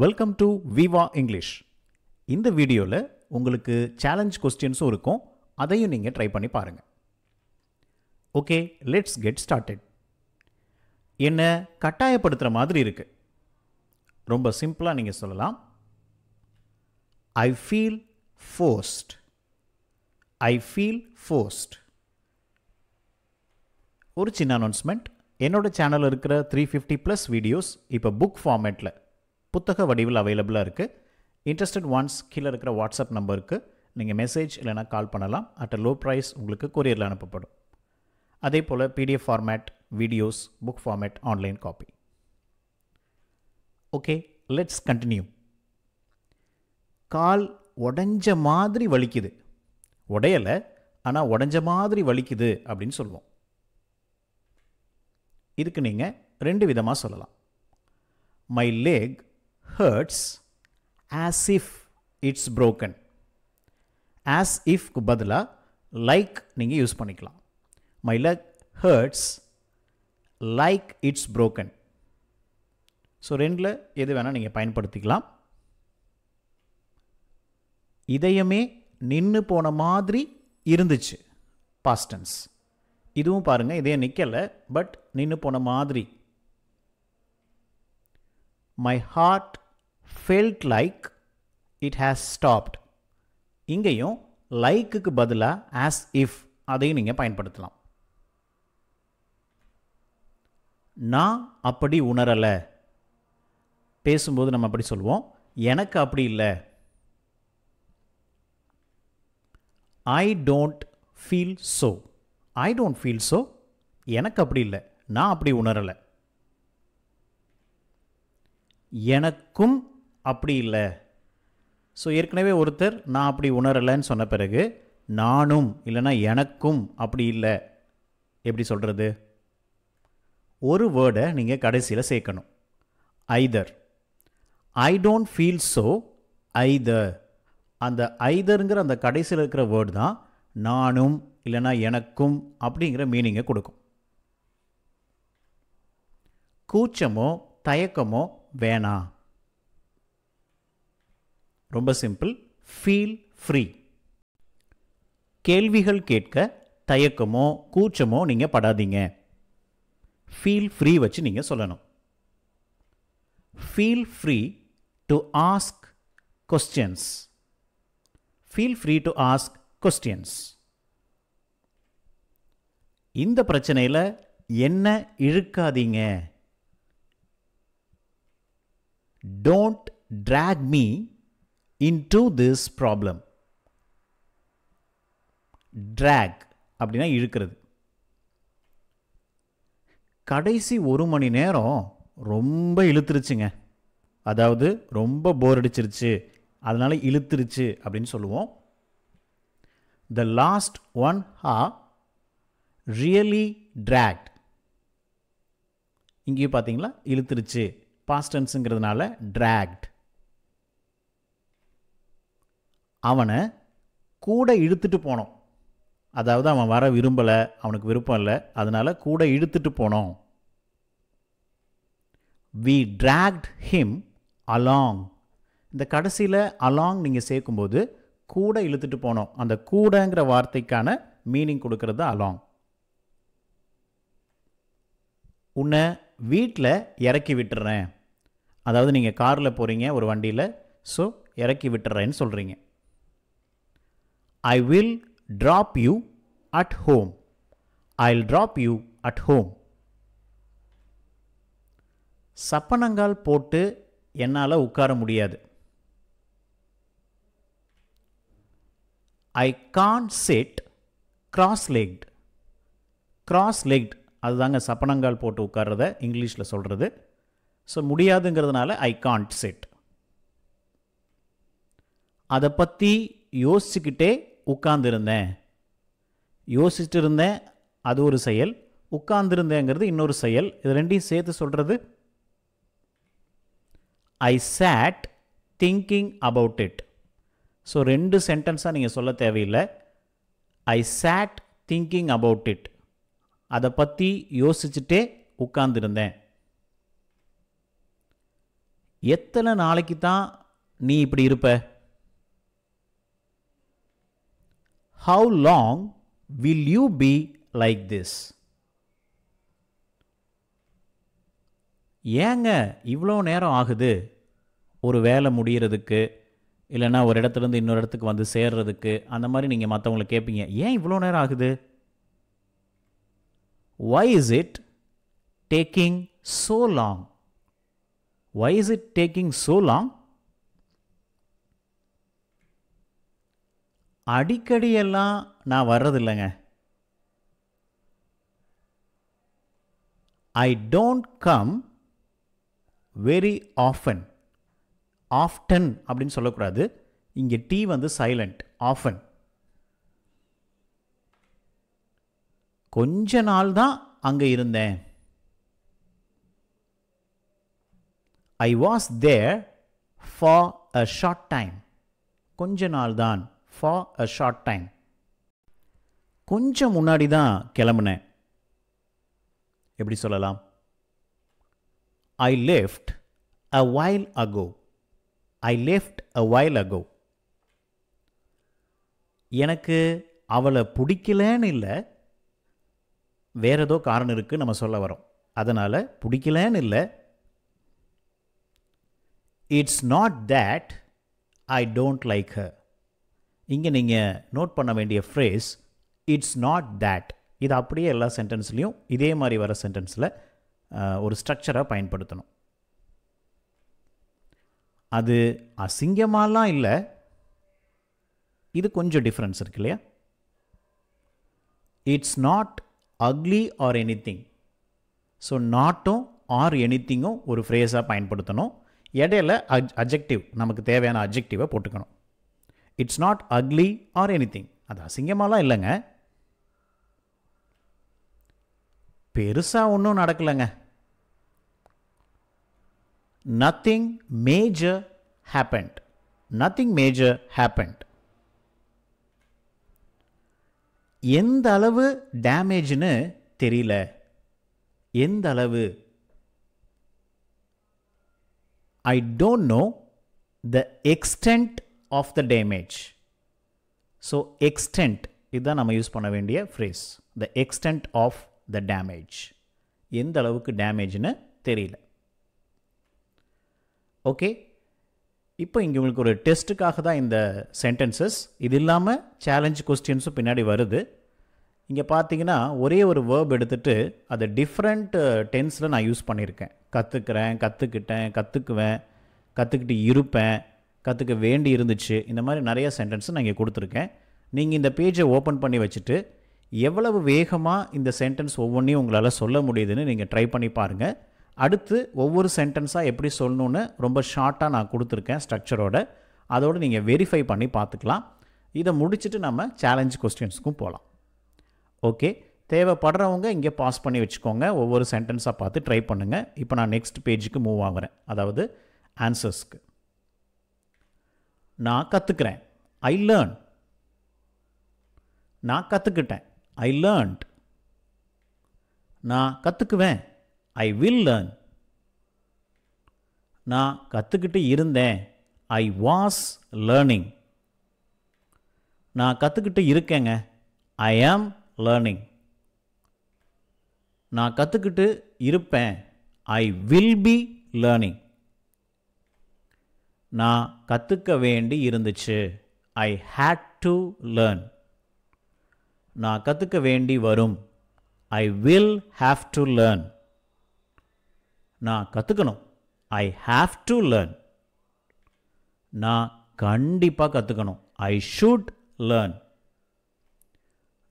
Welcome to விவா English இந்த வீடியோவில் உங்களுக்கு சேலஞ்ச் கொஸ்டின்ஸும் இருக்கும் அதையும் நீங்கள் ட்ரை பண்ணி பாருங்கள் ஓகே லெட்ஸ் கெட் ஸ்டார்டட் என்னை கட்டாயப்படுத்துகிற மாதிரி இருக்குது ரொம்ப சிம்பிளாக நீங்கள் சொல்லலாம் ஐ ஃபீல் ஃபோஸ்ட் ஐ ஃபீல் ஃபோஸ்ட் ஒரு சின்ன அனௌன்ஸ்மெண்ட் என்னோடய சேனலில் இருக்கிற த்ரீ ஃபிஃப்டி ப்ளஸ் வீடியோஸ் இப்போ புக் ஃபார்மேட்டில் புத்தக வடிவில் அவைலபிளாக இருக்குது இன்ட்ரெஸ்டட் ஒன்ஸ் கீழே இருக்கிற வாட்ஸ்அப் நம்பருக்கு நீங்கள் மெசேஜ் இல்லைனா கால் பண்ணலாம் அட் அ லோ ப்ரைஸ் உங்களுக்கு கொரியரில் அனுப்பப்படும் அதே போல் PDF format videos book format online copy okay let's continue கால் உடஞ்ச மாதிரி வலிக்குது உடையலை ஆனால் உடஞ்ச மாதிரி வலிக்குது அப்படின்னு சொல்லுவோம் இதுக்கு நீங்கள் ரெண்டு விதமாக சொல்லலாம் my leg hurts as if it's broken as இஃப்க்கு பதிலாக லைக் நீங்கள் யூஸ் பண்ணிக்கலாம் my leg hurts like it's broken so ரெண்டில் எது வேணால் நீங்கள் பயன்படுத்திக்கலாம் இதயமே நின்று போன மாதிரி இருந்துச்சு பாஸ்டன்ஸ் இதுவும் பாருங்கள் இதே நிற்கலை பட் நின்று போன மாதிரி my heart felt like it has stopped இங்கேயும் லைக்குக்கு பதிலாக ஆஸ் இஃப் அதையும் நீங்கள் பயன்படுத்தலாம் நான் அப்படி உணரலை பேசும்போது நம்ம அப்படி சொல்லுவோம் எனக்கு அப்படி இல்லை I don't feel so I don't feel so எனக்கு அப்படி இல்லை நான் அப்படி உணரலை எனக்கும் அப்படி இல்லை ஸோ ஏற்கனவே ஒருத்தர் நான் அப்படி உணரலைன்னு சொன்ன பிறகு நானும் இல்லைனா எனக்கும் அப்படி இல்லை எப்படி சொல்கிறது ஒரு வேர்டை நீங்கள் கடைசியில் சேர்க்கணும் either I don't feel so either அந்த ஐதருங்கிற அந்த கடைசியில் இருக்கிற வேர்டு தான் நானும் இல்லைனா எனக்கும் அப்படிங்கிற மீனிங்கை கொடுக்கும் கூச்சமோ தயக்கமோ வேணா ரொம்ப சிம்பிள் ஃபீல் ஃப்ரீ கேள்விகள் கேட்க தயக்கமோ கூச்சமோ நீங்கள் படாதீங்க ஃபீல் ஃப்ரீ வச்சு நீங்கள் சொல்லணும் feel free to ask questions feel free to ask questions இந்த பிரச்சனையில் என்ன இழுக்காதீங்க Don't drag me into this problem. Drag அப்படின்னா இழுக்கிறது கடைசி ஒரு மணி நேரம் ரொம்ப இழுத்துருச்சுங்க அதாவது ரொம்ப போர் அடிச்சிருச்சு அதனால் இழுத்துருச்சு அப்படின்னு சொல்லுவோம் the last one has really dragged இங்கேயும் பார்த்தீங்களா இழுத்துருச்சு பாஸ்டன்ஸுங்கிறதுனால ட்ராக்ட் அவனை கூட இழுத்துட்டு போனோம் அதாவது அவன் வர விரும்பலை அவனுக்கு விருப்பம் இல்லை அதனால் கூட இழுத்துட்டு போனோம் வி ட்ராக்ட் ஹிம் அலாங் இந்த கடைசியில் அலாங் நீங்கள் சேர்க்கும்போது கூட இழுத்துட்டு போனோம் அந்த கூடங்கிற வார்த்தைக்கான மீனிங் கொடுக்கறது அலாங் உன்னை வீட்டில் இறக்கி விட்டுறேன் அதாவது நீங்கள் காரில் போகிறீங்க ஒரு வண்டியில் ஸோ இறக்கி விட்டுறேன்னு சொல்கிறீங்க I will drop you at home I will drop you at home சப்பனங்கால் போட்டு என்னால் உட்கார முடியாது I can't sit cross legged cross legged அதுதாங்க சப்பனங்கால் போட்டு உட்கார்றத இங்கிலீஷில் சொல்கிறது ஸோ முடியாதுங்கிறதுனால ஐ காண்ட் செட் அதை பற்றி யோசிச்சுக்கிட்டே உட்கார்ந்துருந்தேன் யோசிச்சுட்டு இருந்தேன் அது ஒரு செயல் உட்கார்ந்துருந்தேங்கிறது இன்னொரு செயல் இது ரெண்டையும் சேர்த்து சொல்கிறது I sat thinking about it so ரெண்டு சென்டென்ஸாக நீங்கள் சொல்ல தேவையில்லை I sat thinking about it அதை பற்றி யோசிச்சுட்டே உட்கார்ந்துருந்தேன் எத்தனை நாளைக்கு தான் நீ இப்படி இருப்ப how long will you be like this ஏங்க இவ்வளோ நேரம் ஆகுது ஒரு வேலை முடிகிறதுக்கு இல்லைன்னா ஒரு இடத்துலேருந்து இன்னொரு இடத்துக்கு வந்து சேர்றதுக்கு அந்த மாதிரி நீங்கள் மற்றவங்கள கேட்பீங்க ஏன் இவ்வளோ நேரம் ஆகுது why is it taking so long Why is it taking so long? அடிக்கடியெல்லாம் நான் வர்றதில்லைங்க I don't come very often often அப்படின்னு சொல்லக்கூடாது இங்கே டீ வந்து சைலண்ட் ஆஃபன் கொஞ்ச நாள் தான் அங்கே இருந்தேன் I was there for a short time கொஞ்ச நாள் தான் ஃபார் அ ஷார்ட் டைம் கொஞ்சம் முன்னாடி தான் கிளம்புனேன் எப்படி சொல்லலாம் I left a while ago I left a while ago எனக்கு அவளை பிடிக்கலன்னு இல்லை வேறு ஏதோ காரணம் இருக்குது நம்ம சொல்ல வரோம் அதனால் பிடிக்கலன்னு இல்லை it's not that I don't like her இங்கே நீங்கள் நோட் பண்ண வேண்டிய ஃப்ரேஸ் இட்ஸ் நாட் தேட் இது அப்படியே எல்லா சென்டென்ஸ்லேயும் இதே மாதிரி வர சென்டென்ஸில் ஒரு ஸ்ட்ரக்சராக பயன்படுத்தணும் அது அசிங்கமாலாம் இல்லை இது கொஞ்சம் டிஃப்ரென்ஸ் இருக்கு இல்லையா it's not ugly or anything so நாட்டும் ஆர் எனி திங்கும் ஒரு ஃப்ரேஸாக பயன்படுத்தணும் இடையில அஜ் அஜெக்டிவ் நமக்கு தேவையான அப்ஜெக்டிவை போட்டுக்கணும் it's not ugly or anything அது அசிங்கமாலாம் இல்லைங்க பெருசாக ஒன்றும் நடக்கலைங்க nothing major happened nothing major happened எந்த அளவு டேமேஜ்னு தெரியல எந்த அளவு I don't know the extent of the damage so extent இதுதான் நம்ம யூஸ் பண்ண வேண்டிய phrase the extent of the damage எந்த அளவுக்கு டேமேஜ்னு தெரியல ஓகே இப்போ இங்கே உங்களுக்கு ஒரு டெஸ்ட்டுக்காக தான் இந்த சென்டென்சஸ் இது இல்லாமல் சேலஞ்ச் கொஸ்டின்ஸும் பின்னாடி வருது இங்கே பார்த்தீங்கன்னா ஒரே ஒரு வேர்ப் எடுத்துகிட்டு அதை டிஃப்ரெண்ட் டென்ஸில் நான் யூஸ் பண்ணியிருக்கேன் கற்றுக்கிறேன் கற்றுக்கிட்டேன் கற்றுக்குவேன் கற்றுக்கிட்டு இருப்பேன் கற்றுக்க வேண்டி இருந்துச்சு இந்த மாதிரி நிறைய சென்டென்ஸ் நான் இங்கே கொடுத்துருக்கேன் நீங்கள் இந்த பேஜை ஓப்பன் பண்ணி வச்சுட்டு எவ்வளவு வேகமாக இந்த சென்டென்ஸ் ஒவ்வொன்றையும் உங்களால் சொல்ல முடியுதுன்னு நீங்கள் ட்ரை பண்ணி பாருங்கள் அடுத்து ஒவ்வொரு சென்டென்ஸாக எப்படி சொல்லணுன்னு ரொம்ப ஷார்ட்டாக நான் கொடுத்துருக்கேன் ஸ்ட்ரக்சரோட அதோடு நீங்கள் வெரிஃபை பண்ணி பார்த்துக்கலாம் இதை முடிச்சுட்டு நம்ம சேலஞ்ச் கொஸ்டின்ஸ்க்கும் போகலாம் ஓகே தேவைப்படுறவங்க இங்கே பாஸ் பண்ணி வச்சுக்கோங்க ஒவ்வொரு சென்டென்ஸாக பார்த்து ட்ரை பண்ணுங்கள் இப்போ நான் நெக்ஸ்ட் பேஜுக்கு மூவ் ஆகுறேன் அதாவது ஆன்சர்ஸ்க்கு நான் கற்றுக்கிறேன் ஐ லேர்ன் நான் கற்றுக்கிட்டேன் ஐ லேர்ன்ட் நான் கற்றுக்குவேன் ஐ வில் லேர்ன் நான் கற்றுக்கிட்டு இருந்தேன் ஐ வாஸ் லேர்னிங் நான் கற்றுக்கிட்டு இருக்கேங்க ஐ ஆம் லேர்னிங் நான் கற்றுக்கிட்டு இருப்பேன் ஐ வில் பி லேர்னிங் நான் கற்றுக்க வேண்டி இருந்துச்சு ஐ ஹேட் டு லேர்ன் நான் கற்றுக்க வேண்டி வரும் I will have to learn நான் கற்றுக்கணும் ஐ ஹாவ் டு லேர்ன் நான் கண்டிப்பாக கற்றுக்கணும் ஐ ஷுட் லேர்ன்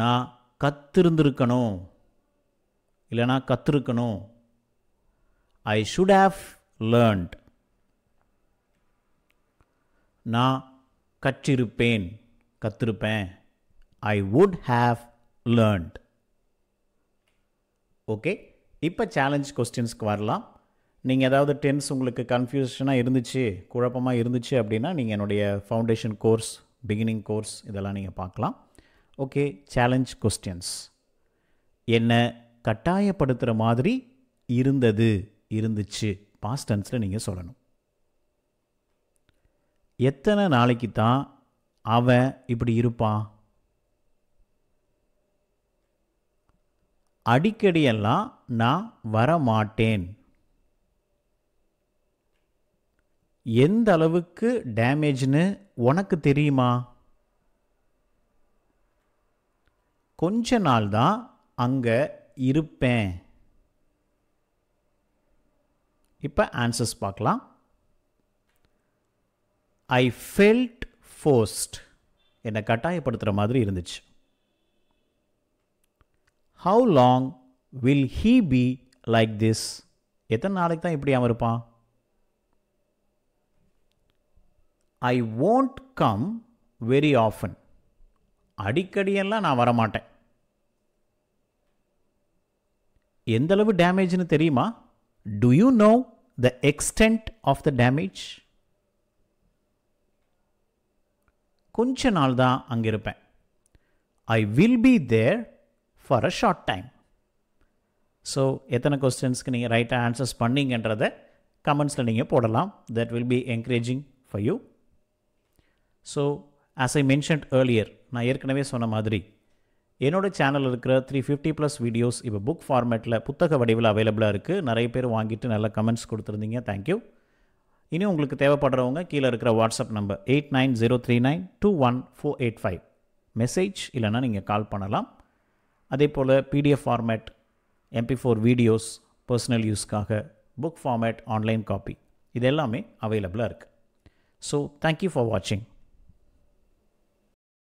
நான் கத்திருந்திருக்கணும் இல்லைனா கற்றுருக்கணும் ஐ ஷுட் ஹாவ் லேர்ன்ட் நான் கற்றிருப்பேன் கற்றிருப்பேன் I would have learnt okay இப்போ சேலஞ்ச் கொஸ்டின்ஸ்க்கு வரலாம் நீங்கள் ஏதாவது டென்ஸ் உங்களுக்கு கன்ஃபியூஷனாக இருந்துச்சு குழப்பமாக இருந்துச்சு அப்படின்னா நீங்கள் என்னுடைய ஃபவுண்டேஷன் கோர்ஸ் பிகினிங் கோர்ஸ் இதெல்லாம் நீங்கள் பார்க்கலாம் ஓகே சேலஞ்ச் கொஸ்டின்ஸ் என்ன கட்டாயப்படுத்துகிற மாதிரி இருந்தது இருந்துச்சு பாஸ்ட் டென்ஸில் நீங்கள் சொல்லணும் எத்தனை நாளைக்கு தான் அவன் இப்படி இருப்பான் அடிக்கடியெல்லாம் நான் வரமாட்டேன் எந்த அளவுக்கு டேமேஜ்னு உனக்கு தெரியுமா கொஞ்ச நாள் தான் அங்கே இருப்பேன் இப்போ ஆன்சர்ஸ் பார்க்கலாம் ஐ ஃபெல்ட் ஃபோர்ஸ்ட் என்னை கட்டாயப்படுத்துகிற மாதிரி இருந்துச்சு how long will he be like this எத்தனை நாளைக்கு தான் இப்படி அவன் இருப்பான் I won't come very often அடிக்கடியெல்லாம் நான் வரமாட்டேன் எந்த அளவு டேமேஜ்னு தெரியுமா do you know the extent of the damage கொஞ்ச நாள் தான் அங்கே இருப்பேன் I will be there for a short time so எத்தனை கொஸ்டின்ஸ்க்கு நீங்கள் ரைட்டாக ஆன்சர்ஸ் பண்ணீங்கன்றதை கமெண்ட்ஸில் நீங்கள் போடலாம் that will be encouraging for you so as I mentioned earlier நான் ஏற்கனவே சொன்ன மாதிரி என்னோட சேனலில் இருக்கிற த்ரீ ஃபிஃப்டி ப்ளஸ் வீடியோஸ் இப்போ புக் ஃபார்மேட்டில் புத்தக வடிவில் அவைலபிளாக இருக்குது நிறைய பேர் வாங்கிட்டு நல்ல கமெண்ட்ஸ் கொடுத்துருந்தீங்க தேங்க்யூ இனி உங்களுக்கு தேவைப்படுறவங்க கீழே இருக்கிற WhatsApp number eight nine zero three nine two one four eight five message இல்லைனா நீங்கள் கால் பண்ணலாம் அதே போல் PDF format MP four videos personal யூஸ்க்காக புக் ஃபார்மேட் ஆன்லைன் காப்பி இது எல்லாமே அவைலபிளாக இருக்குது ஸோ தேங்க்யூ ஃபார் வாட்சிங்